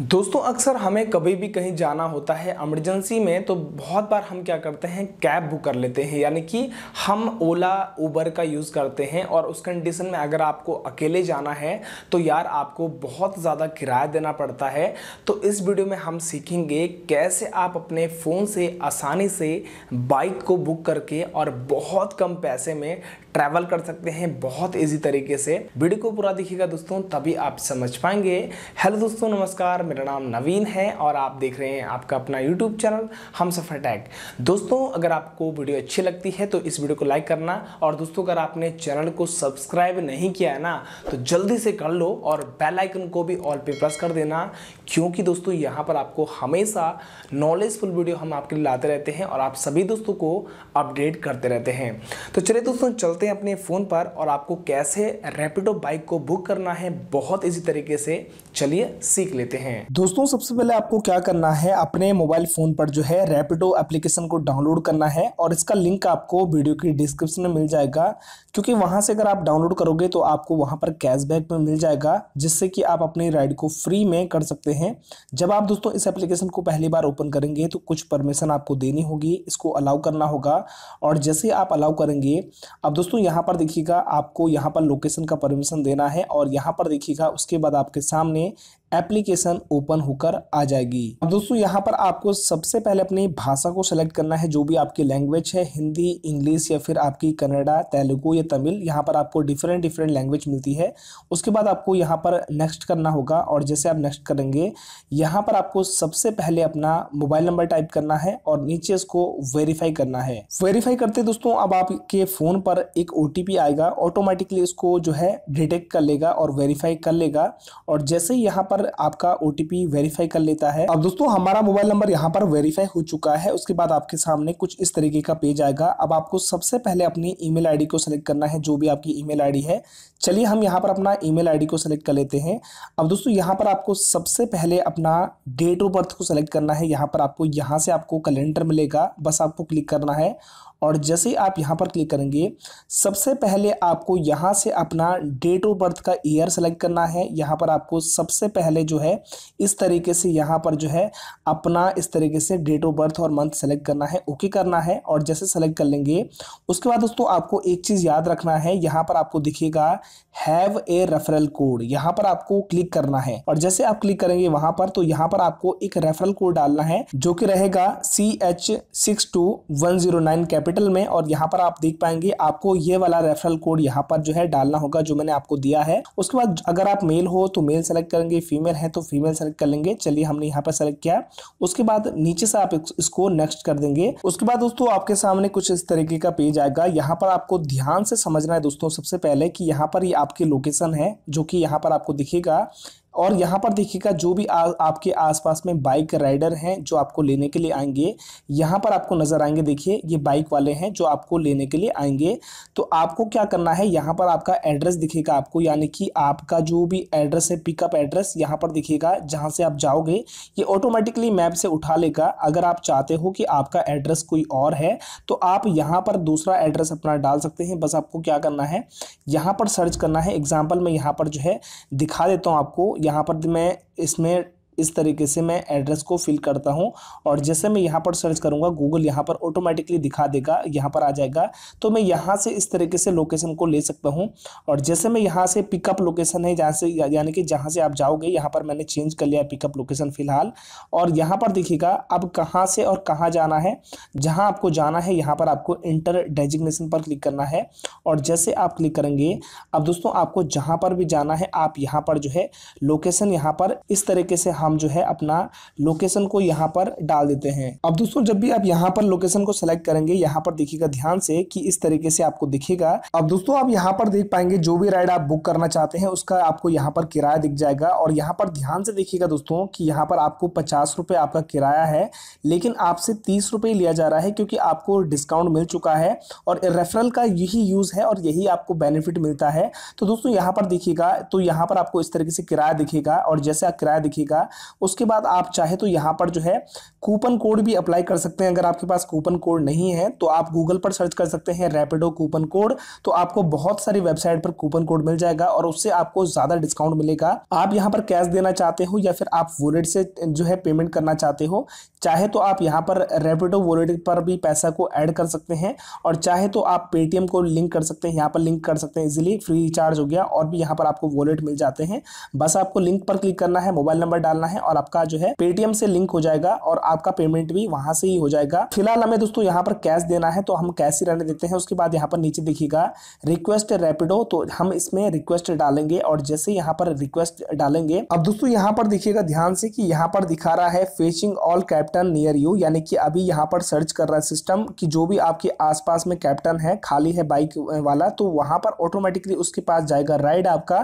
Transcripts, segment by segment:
दोस्तों अक्सर हमें कभी भी कहीं जाना होता है एमरजेंसी में तो बहुत बार हम क्या करते हैं कैब बुक कर लेते हैं यानी कि हम ओला उबर का यूज़ करते हैं और उस कंडीशन में अगर आपको अकेले जाना है तो यार आपको बहुत ज़्यादा किराया देना पड़ता है तो इस वीडियो में हम सीखेंगे कैसे आप अपने फ़ोन से आसानी से बाइक को बुक करके और बहुत कम पैसे में ट्रैवल कर सकते हैं बहुत ईजी तरीके से वीडियो को पूरा दिखेगा दोस्तों तभी आप समझ पाएंगे हेलो दोस्तों नमस्कार मेरा नाम नवीन है और आप देख रहे हैं आपका अपना यूट्यूब चैनल हम सफ़र टैग दोस्तों अगर आपको वीडियो अच्छी लगती है तो इस वीडियो को लाइक करना और दोस्तों अगर आपने चैनल को सब्सक्राइब नहीं किया है ना तो जल्दी से कर लो और बेलाइकन को भी ऑल पे प्रेस कर देना क्योंकि दोस्तों यहाँ पर आपको हमेशा नॉलेजफुल वीडियो हम आपके लिए लाते रहते हैं और आप सभी दोस्तों को अपडेट करते रहते हैं तो चलिए दोस्तों चलते चलते हैं अपने फ़ोन पर और आपको कैसे रेपिडो बाइक को बुक करना है बहुत इजी तरीके से चलिए सीख लेते हैं दोस्तों सबसे पहले आपको क्या करना है अपने मोबाइल फ़ोन पर जो है रेपिडो एप्लीकेशन को डाउनलोड करना है और इसका लिंक आपको वीडियो की डिस्क्रिप्शन में मिल जाएगा क्योंकि वहाँ से अगर आप डाउनलोड करोगे तो आपको वहाँ पर कैशबैक में मिल जाएगा जिससे कि आप अपनी राइड को फ्री में कर सकते हैं जब आप दोस्तों इस एप्लीकेशन को पहली बार ओपन करेंगे तो कुछ परमिशन आपको देनी होगी इसको अलाउ करना होगा और जैसे आप अलाउ करेंगे अब दोस्तों दोस्तों यहाँ पर देखिएगा आपको यहाँ पर लोकेशन का परमिशन देना है और यहाँ पर देखिएगा उसके बाद आपके सामने एप्लीकेशन ओपन होकर आ जाएगी अब दोस्तों यहाँ पर आपको सबसे पहले अपनी भाषा को सेलेक्ट करना है जो भी आपकी लैंग्वेज है हिंदी इंग्लिश या फिर आपकी कन्नडा तेलुगु या तमिल यहाँ पर आपको डिफरेंट डिफरेंट लैंग्वेज मिलती है उसके बाद आपको यहाँ पर नेक्स्ट करना होगा और जैसे आप नेक्स्ट करेंगे यहाँ पर आपको सबसे पहले अपना मोबाइल नंबर टाइप करना है और नीचे इसको वेरीफाई करना है वेरीफाई करते दोस्तों अब आपके फ़ोन पर एक ओ आएगा ऑटोमेटिकली इसको जो है डिटेक्ट कर लेगा और वेरीफाई कर लेगा और जैसे यहाँ पर पर आपका ओ वेरीफाई कर लेता है अब दोस्तों हमारा मोबाइल नंबर यहाँ पर वेरीफाई हो चुका है उसके बाद आपके सामने कुछ इस तरीके का पेज आएगा अब आपको सबसे पहले अपनी ईमेल आईडी को सिलेक्ट करना है जो भी आपकी ईमेल आईडी है चलिए हम यहाँ पर अपना ईमेल आईडी को सिलेक्ट कर लेते हैं अब दोस्तों यहाँ पर आपको सबसे पहले अपना डेट ऑफ बर्थ को सिलेक्ट करना है यहाँ पर आपको यहाँ से आपको कैलेंडर मिलेगा बस आपको क्लिक करना है और जैसे आप यहाँ पर क्लिक करेंगे सबसे पहले आपको यहाँ से अपना डेट ऑफ बर्थ का ईयर सेलेक्ट करना है यहाँ पर आपको सबसे पहले जो है इस तरीके से यहाँ पर जो है अपना इस तरीके से डेट ऑफ बर्थ और मंथ सेलेक्ट करना है ओके करना है और जैसे सेलेक्ट कर लेंगे उसके बाद दोस्तों आपको एक चीज़ याद रखना है यहाँ पर आपको दिखेगा हैव ए रेफरल कोड यहाँ पर आपको क्लिक करना है और जैसे आप क्लिक करेंगे वहां पर तो यहाँ पर आपको एक रेफरल कोड डालना है जो कि रहेगा C H six two one zero nine capital capital में और यहाँ पर आप देख पाएंगे आपको ये वाला रेफरल कोड यहाँ पर जो है डालना होगा जो मैंने आपको दिया है उसके बाद अगर आप मेल हो तो मेल सेलेक्ट करेंगे फीमेल है तो फीमेल सेलेक्ट कर लेंगे चलिए हमने यहाँ पर सेलेक्ट किया उसके बाद नीचे से आप इसको नेक्स्ट कर देंगे उसके बाद दोस्तों आपके सामने कुछ इस तरीके का पेज आएगा यहाँ पर आपको ध्यान से समझना है दोस्तों सबसे पहले कि यहाँ पर ये आपकी लोकेशन है जो कि यहाँ पर आपको दिखेगा और यहाँ पर देखिएगा जो भी आ, आपके आसपास में बाइक राइडर हैं जो आपको लेने के लिए आएंगे यहाँ पर आपको नज़र आएंगे देखिए ये बाइक वाले हैं जो आपको लेने के लिए आएंगे तो आपको क्या करना है यहाँ पर आपका एड्रेस दिखेगा आपको यानी कि आपका जो भी एड्रेस है पिकअप एड्रेस यहाँ पर दिखेगा जहाँ से आप जाओगे ये ऑटोमेटिकली मैप से उठा लेगा अगर आप चाहते हो कि आपका एड्रेस कोई और है तो आप यहाँ पर दूसरा एड्रेस अपना डाल सकते हैं बस आपको क्या करना है यहाँ पर सर्च करना है एग्जाम्पल मैं यहाँ पर जो है दिखा देता हूँ आपको यहाँ पर मैं इसमें इस तरीके से मैं एड्रेस को फिल करता हूँ और जैसे मैं यहाँ पर सर्च करूँगा गूगल यहाँ पर ऑटोमेटिकली दिखा देगा यहाँ पर आ जाएगा तो मैं यहाँ से इस तरीके से लोकेशन को ले सकता हूँ और जैसे मैं यहाँ से पिकअप लोकेशन है जहाँ से यानी कि जहाँ से आप जाओगे यहाँ पर मैंने चेंज कर लिया पिकअप लोकेशन फिलहाल और यहाँ पर देखिएगा अब कहाँ से और कहाँ जाना है जहाँ आपको जाना है यहाँ पर आपको इंटर डेजिग्नेशन पर क्लिक करना है और जैसे आप क्लिक करेंगे अब दोस्तों आपको जहाँ पर भी जाना है आप यहाँ पर जो है लोकेशन यहाँ पर इस तरीके से हम हम जो है अपना लोकेशन को यहाँ पर डाल देते हैं अब दोस्तों जब भी आप यहाँ पर लोकेशन को सेलेक्ट करेंगे यहाँ पर देखिएगा ध्यान से कि इस तरीके से आपको दिखेगा अब दोस्तों आप यहाँ पर देख पाएंगे जो भी राइड आप बुक करना चाहते हैं उसका आपको यहाँ पर किराया दिख जाएगा और यहाँ पर ध्यान से देखिएगा दोस्तों की यहाँ पर आपको पचास आपका किराया है लेकिन आपसे तीस लिया जा रहा है क्योंकि आपको डिस्काउंट मिल चुका है और रेफरल का यही यूज़ है और यही आपको बेनिफिट मिलता है तो दोस्तों यहाँ पर देखिएगा तो यहाँ पर आपको इस तरीके से किराया दिखेगा और जैसे आप किराया दिखेगा उसके बाद आप चाहे तो यहाँ पर जो है कूपन कोड भी अप्लाई कर सकते हैं अगर आपके पास कूपन कोड नहीं है तो आप गूगल पर सर्च कर सकते हैं रैपिडो कूपन कोड तो आपको बहुत सारी वेबसाइट पर कूपन कोड मिल जाएगा और उससे आपको ज़्यादा डिस्काउंट मिलेगा आप यहाँ पर कैश देना चाहते हो या फिर आप वॉलेट से जो है पेमेंट करना चाहते हो चाहे तो आप यहाँ पर रेपिडो वॉलेट पर भी पैसा को ऐड कर सकते हैं और चाहे तो आप पेटीएम को लिंक कर सकते हैं यहाँ पर लिंक कर सकते हैं इजिली फ्री रिचार्ज हो गया और भी यहाँ पर आपको वॉलेट मिल जाते हैं बस आपको लिंक पर क्लिक करना है मोबाइल नंबर डालना डालना है और आपका जो है पेटीएम से लिंक हो जाएगा और आपका पेमेंट भी वहां से ही हो जाएगा फिलहाल हमें दोस्तों यहाँ पर कैश देना है तो हम कैश ही रहने देते हैं उसके बाद यहाँ पर नीचे देखिएगा रिक्वेस्ट रेपिडो तो हम इसमें रिक्वेस्ट डालेंगे और जैसे यहाँ पर रिक्वेस्ट डालेंगे अब दोस्तों यहाँ पर देखिएगा ध्यान से कि यहाँ पर दिखा रहा है fetching all captain near you यानी कि अभी यहाँ पर सर्च कर रहा है सिस्टम कि जो भी आपके आसपास में कैप्टन है खाली है बाइक वाला तो वहां पर ऑटोमेटिकली उसके पास जाएगा राइड आपका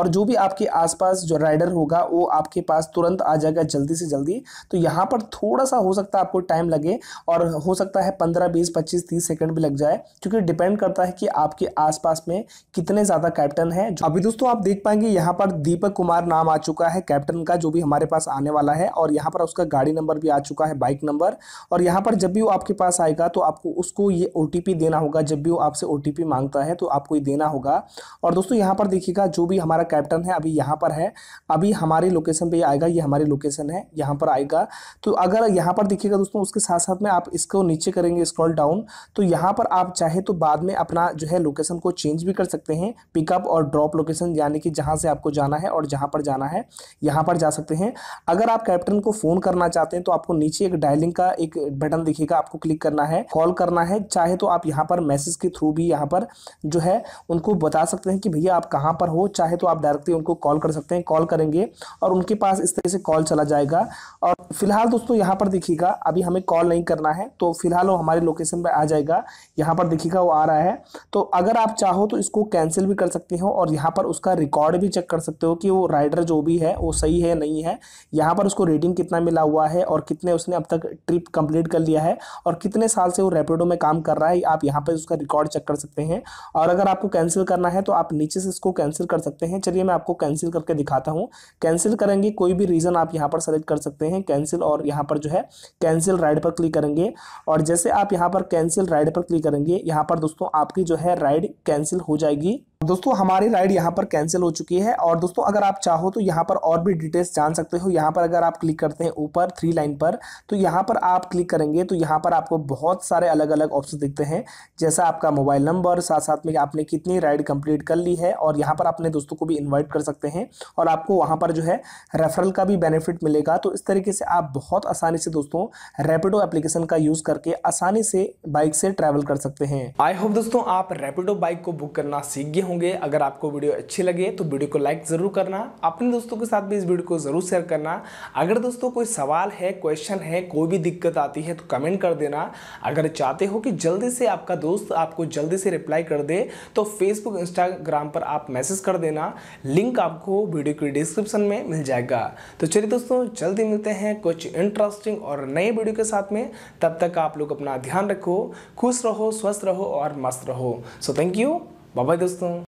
और जो भी आपके आसपास जो राइडर होगा वो आपके पास तो तुरंत आ जाएगा जल्दी से जल्दी तो यहाँ पर थोड़ा सा हो सकता है आपको टाइम लगे और हो सकता है पंद्रह बीस पच्चीस तीस सेकंड भी लग जाए क्योंकि डिपेंड करता है कि आपके आसपास में कितने ज़्यादा कैप्टन है अभी दोस्तों आप देख पाएंगे यहाँ पर दीपक कुमार नाम आ चुका है कैप्टन का जो भी हमारे पास आने वाला है और यहाँ पर उसका गाड़ी नंबर भी आ चुका है बाइक नंबर और यहाँ पर जब भी वो आपके पास आएगा तो आपको उसको ये ओ देना होगा जब भी वो आपसे ओ मांगता है तो आपको ये देना होगा और दोस्तों यहाँ पर देखिएगा जो भी हमारा कैप्टन है अभी यहाँ पर है अभी हमारी लोकेशन पर आएगा ये हमारी लोकेशन है यहाँ पर आएगा तो अगर यहाँ पर दिखेगा दोस्तों उसके साथ साथ में आप इसको नीचे करेंगे स्क्रॉल डाउन तो यहाँ पर आप चाहे तो बाद में अपना जो है लोकेशन को चेंज भी कर सकते हैं पिकअप और ड्रॉप लोकेशन यानी कि जहाँ से आपको जाना है और जहाँ पर जाना है यहाँ पर जा सकते हैं अगर आप कैप्टन को फ़ोन करना चाहते हैं तो आपको नीचे एक डायलिंग का एक बटन दिखेगा आपको क्लिक करना है कॉल करना है चाहे तो आप यहाँ पर मैसेज के थ्रू भी यहाँ पर जो है उनको बता सकते हैं कि भैया आप कहाँ पर हो चाहे तो आप डायरेक्टली उनको कॉल कर सकते हैं कॉल करेंगे और उनके पास इस से कॉल चला जाएगा और फिलहाल दोस्तों यहाँ पर देखिएगा अभी हमें कॉल नहीं करना है तो फिलहाल वो हमारे लोकेशन पर आ जाएगा यहाँ पर देखिएगा वो आ रहा है तो अगर आप चाहो तो इसको कैंसिल भी कर सकते हो और यहाँ पर उसका रिकॉर्ड भी चेक कर सकते हो कि वो राइडर जो भी है वो सही है नहीं है यहाँ पर उसको रेटिंग कितना मिला हुआ है और कितने उसने अब तक ट्रिप कंप्लीट कर लिया है और कितने साल से वो रेपिडो में काम कर रहा है आप यहाँ पर उसका रिकॉर्ड चेक कर सकते हैं और अगर आपको कैंसिल करना है तो आप नीचे से इसको कैंसिल कर सकते हैं चलिए मैं आपको कैंसिल करके दिखाता हूँ कैंसिल करेंगे कोई भी रीज़न आप यहाँ पर सेलेक्ट कर सकते हैं कैंसिल और यहाँ पर जो है कैंसिल राइड पर क्लिक करेंगे और जैसे आप यहाँ पर कैंसिल राइड पर क्लिक करेंगे यहाँ पर दोस्तों आपकी जो है राइड कैंसिल हो जाएगी दोस्तों हमारी राइड यहाँ पर कैंसिल हो चुकी है और दोस्तों अगर आप चाहो तो यहाँ पर और भी डिटेल्स जान सकते हो यहाँ पर अगर आप क्लिक करते हैं ऊपर थ्री लाइन पर तो यहाँ पर आप क्लिक करेंगे तो यहाँ पर आपको बहुत सारे अलग अलग ऑप्शन दिखते हैं जैसा आपका मोबाइल नंबर साथ साथ में आपने कितनी राइड कंप्लीट कर ली है और यहाँ पर अपने दोस्तों को भी इन्वाइट कर सकते हैं और आपको वहाँ पर जो है रेफरल का भी बेनिफिट मिलेगा तो इस तरीके से आप बहुत आसानी से दोस्तों रेपिडो एप्लीकेशन का यूज़ करके आसानी से बाइक से ट्रैवल कर सकते हैं आई होप दोस्तों आप रेपिडो बाइक को बुक करना सीख गए होंगे अगर आपको वीडियो अच्छी लगे तो वीडियो को लाइक ज़रूर करना अपने दोस्तों के साथ भी इस वीडियो को ज़रूर शेयर करना अगर दोस्तों कोई सवाल है क्वेश्चन है कोई भी दिक्कत आती है तो कमेंट कर देना अगर चाहते हो कि जल्दी से आपका दोस्त आपको जल्दी से रिप्लाई कर दे तो फेसबुक इंस्टाग्राम पर आप मैसेज कर देना लिंक आपको वीडियो के डिस्क्रिप्शन में मिल जाएगा तो चलिए दोस्तों जल्दी मिलते हैं कुछ इंटरेस्टिंग और नए वीडियो के साथ में तब तक आप लोग अपना ध्यान रखो खुश रहो स्वस्थ रहो और मस्त रहो सो थैंक यू बाय दोस्तों